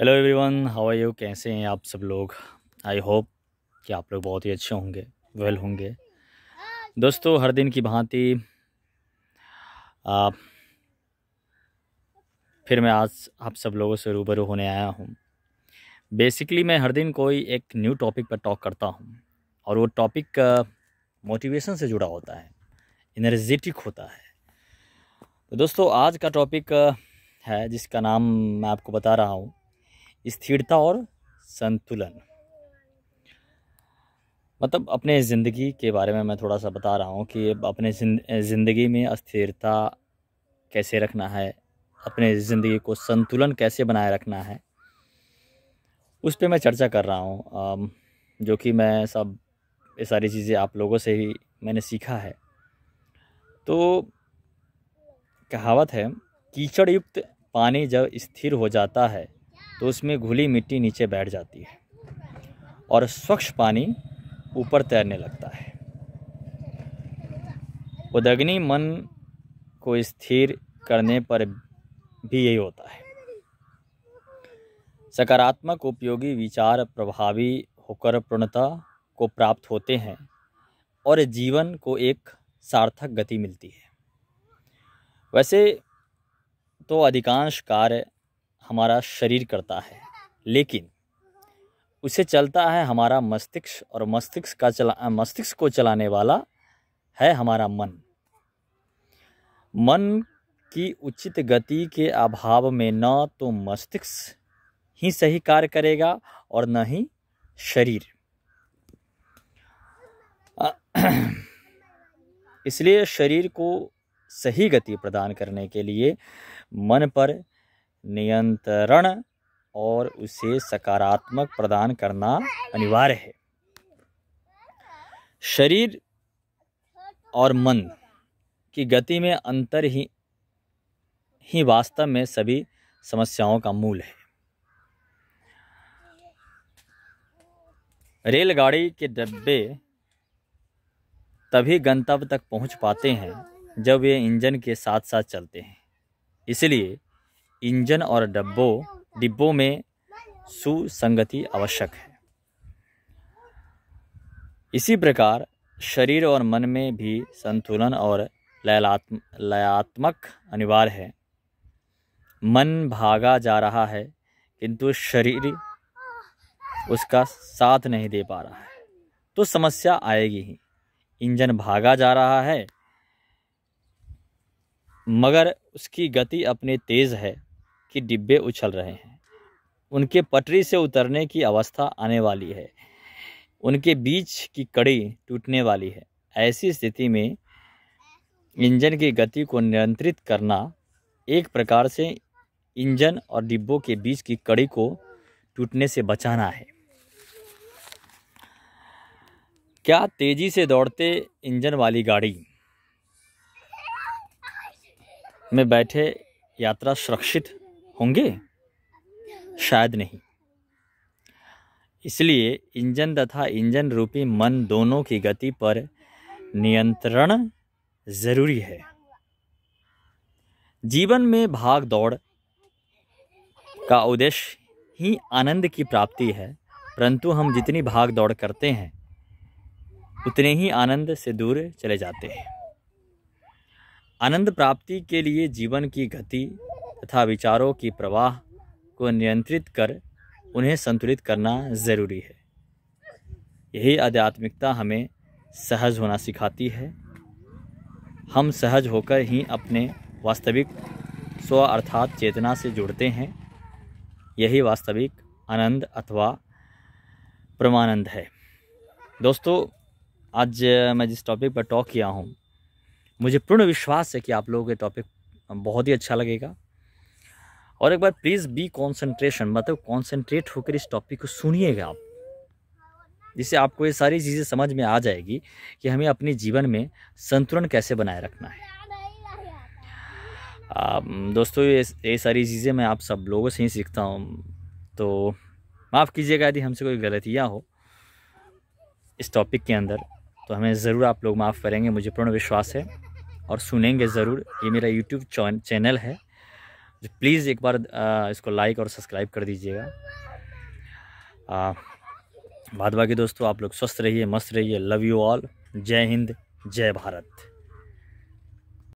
hello everyone how are you कैसे हैं आप सब लोग आई होप कि आप लोग बहुत ही अच्छे होंगे वेल होंगे दोस्तों हर दिन की भांति आप फिर मैं आज आप सब लोगों से रूबरू होने आया हूँ बेसिकली मैं हर दिन कोई एक न्यू टॉपिक पर टॉक करता हूँ और वो टॉपिक मोटिवेशन से जुड़ा होता है इनर्जेटिक होता है तो दोस्तों आज का टॉपिक है जिसका नाम मैं आपको बता रहा हूँ स्थिरता और संतुलन मतलब अपने ज़िंदगी के बारे में मैं थोड़ा सा बता रहा हूँ कि अपने ज़िंदगी में अस्थिरता कैसे रखना है अपने ज़िंदगी को संतुलन कैसे बनाए रखना है उस पर मैं चर्चा कर रहा हूँ जो कि मैं सब ये सारी चीज़ें आप लोगों से ही मैंने सीखा है तो कहावत है कीचड़युक्त पानी जब स्थिर हो जाता है तो उसमें घुली मिट्टी नीचे बैठ जाती है और स्वच्छ पानी ऊपर तैरने लगता है उदग्नि मन को स्थिर करने पर भी यही होता है सकारात्मक उपयोगी विचार प्रभावी होकर पूर्णता को प्राप्त होते हैं और जीवन को एक सार्थक गति मिलती है वैसे तो अधिकांश कार्य हमारा शरीर करता है लेकिन उसे चलता है हमारा मस्तिष्क और मस्तिष्क का चला मस्तिष्क को चलाने वाला है हमारा मन मन की उचित गति के अभाव में न तो मस्तिष्क ही सही कार्य करेगा और न ही शरीर इसलिए शरीर को सही गति प्रदान करने के लिए मन पर नियंत्रण और उसे सकारात्मक प्रदान करना अनिवार्य है शरीर और मन की गति में अंतर ही ही वास्तव में सभी समस्याओं का मूल है रेलगाड़ी के डब्बे तभी गंतव्य तक पहुंच पाते हैं जब ये इंजन के साथ साथ चलते हैं इसलिए इंजन और डब्बों डिब्बों में सुसंगति आवश्यक है इसी प्रकार शरीर और मन में भी संतुलन और लयात्म लयात्मक अनिवार्य है मन भागा जा रहा है किंतु शरीर उसका साथ नहीं दे पा रहा है तो समस्या आएगी ही इंजन भागा जा रहा है मगर उसकी गति अपने तेज़ है की डिब्बे उछल रहे हैं उनके पटरी से उतरने की अवस्था आने वाली है उनके बीच की कड़ी टूटने वाली है ऐसी स्थिति में इंजन की गति को नियंत्रित करना एक प्रकार से इंजन और डिब्बों के बीच की कड़ी को टूटने से बचाना है क्या तेजी से दौड़ते इंजन वाली गाड़ी में बैठे यात्रा सुरक्षित होंगे शायद नहीं इसलिए इंजन तथा इंजन रूपी मन दोनों की गति पर नियंत्रण जरूरी है जीवन में भाग दौड़ का उद्देश्य ही आनंद की प्राप्ति है परंतु हम जितनी भाग दौड़ करते हैं उतने ही आनंद से दूर चले जाते हैं आनंद प्राप्ति के लिए जीवन की गति तथा विचारों की प्रवाह को नियंत्रित कर उन्हें संतुलित करना ज़रूरी है यही आध्यात्मिकता हमें सहज होना सिखाती है हम सहज होकर ही अपने वास्तविक स्व अर्थात चेतना से जुड़ते हैं यही वास्तविक आनंद अथवा परमानंद है दोस्तों आज मैं जिस टॉपिक पर टॉक किया हूँ मुझे पूर्ण विश्वास है कि आप लोगों के टॉपिक बहुत ही अच्छा लगेगा और एक बार प्लीज़ बी कॉन्सेंट्रेशन मतलब कॉन्सेंट्रेट होकर इस टॉपिक को सुनिएगा आप जिससे आपको ये सारी चीज़ें समझ में आ जाएगी कि हमें अपने जीवन में संतुलन कैसे बनाए रखना है आ, दोस्तों ये ये सारी चीज़ें मैं आप सब लोगों से ही सीखता हूँ तो माफ़ कीजिएगा यदि हमसे कोई गलतियाँ हो इस टॉपिक के अंदर तो हमें ज़रूर आप लोग माफ़ करेंगे मुझे पूर्ण विश्वास है और सुनेंगे ज़रूर ये मेरा यूट्यूब चैनल है प्लीज़ एक बार इसको लाइक और सब्सक्राइब कर दीजिएगा बाद बाकी दोस्तों आप लोग स्वस्थ रहिए मस्त रहिए लव यू ऑल जय हिंद जय भारत